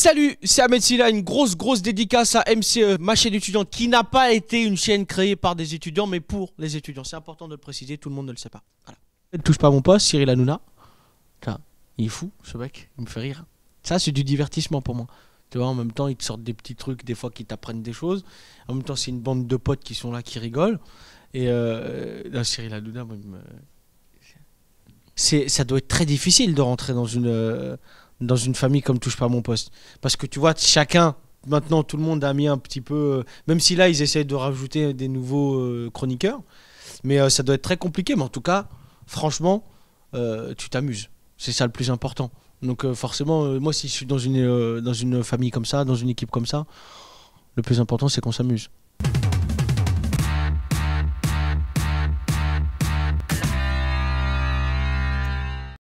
Salut, c'est Ahmed Silla, une grosse grosse dédicace à MCE, euh, ma chaîne étudiante, qui n'a pas été une chaîne créée par des étudiants, mais pour les étudiants. C'est important de le préciser, tout le monde ne le sait pas. Voilà. Ne touche pas à mon poste, Cyril Hanouna. il est fou, ce mec, il me fait rire. Ça, c'est du divertissement pour moi. Tu vois, en même temps, ils te sortent des petits trucs, des fois, qui t'apprennent des choses. En même temps, c'est une bande de potes qui sont là, qui rigolent. Et euh, là, Cyril Hanouna, moi, il me... ça doit être très difficile de rentrer dans une... Euh, dans une famille comme Touche pas mon poste. Parce que tu vois, chacun, maintenant tout le monde a mis un petit peu, euh, même si là ils essayent de rajouter des nouveaux euh, chroniqueurs, mais euh, ça doit être très compliqué. Mais en tout cas, franchement, tu t'amuses. C'est ça le plus important. Donc forcément, moi si je suis dans une, dans une famille comme ça, dans une équipe comme ça, le plus important c'est qu'on s'amuse.